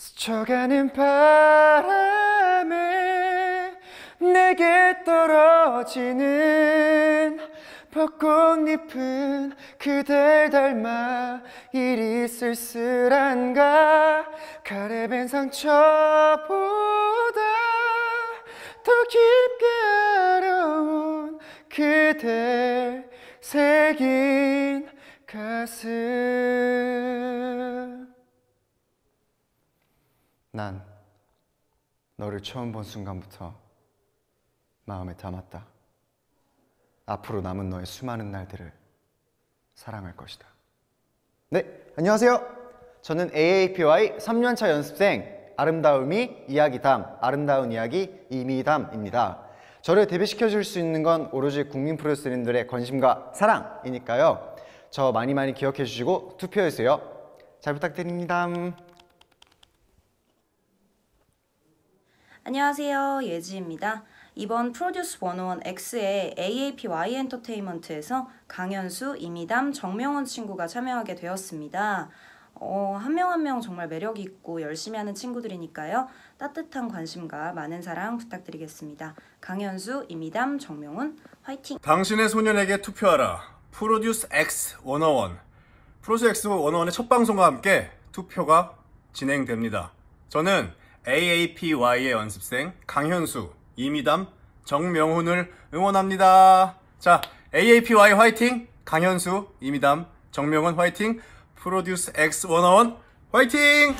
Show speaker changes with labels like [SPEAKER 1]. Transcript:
[SPEAKER 1] 스쳐가는 바람에 내게 떨어지는 벚꽃잎은 그댈 닮아 이리 쓸쓸한가 가래밴 상처보다 더 깊게 아려온 그댈 새긴 가슴
[SPEAKER 2] 난 너를 처음 본 순간부터 마음에 담았다. 앞으로 남은 너의 수많은 날들을 사랑할 것이다. 네, 안녕하세요. 저는 AAPY 3년차 연습생 아름다움이 이야기담, 아름다운 이야기 이미담입니다. 저를 데뷔시켜 줄수 있는 건 오로지 국민 프로듀서님들의 관심과 사랑이니까요. 저 많이 많이 기억해 주시고 투표해 주세요. 잘 부탁드립니다.
[SPEAKER 3] 안녕하세요. 예지입니다. 이번 프로듀스 101 X의 AAPY 엔터테인먼트에서 강현수, 이미담, 정명원 친구가 참여하게 되었습니다. 어, 한 명 한 명 정말 매력 있고 열심히 하는 친구들이니까요. 따뜻한 관심과 많은 사랑 부탁드리겠습니다. 강현수, 이미담, 정명훈, 화이팅! 당신의
[SPEAKER 4] 소년에게 투표하라. 프로듀스 X 101. 프로듀스 X 101의 첫 방송과 함께 투표가 진행됩니다. 저는 AAPY의 연습생 강현수, 이미담, 정명훈을 응원합니다. 자, AAPY 화이팅! 강현수, 이미담, 정명훈 화이팅! 프로듀스 X101 화이팅!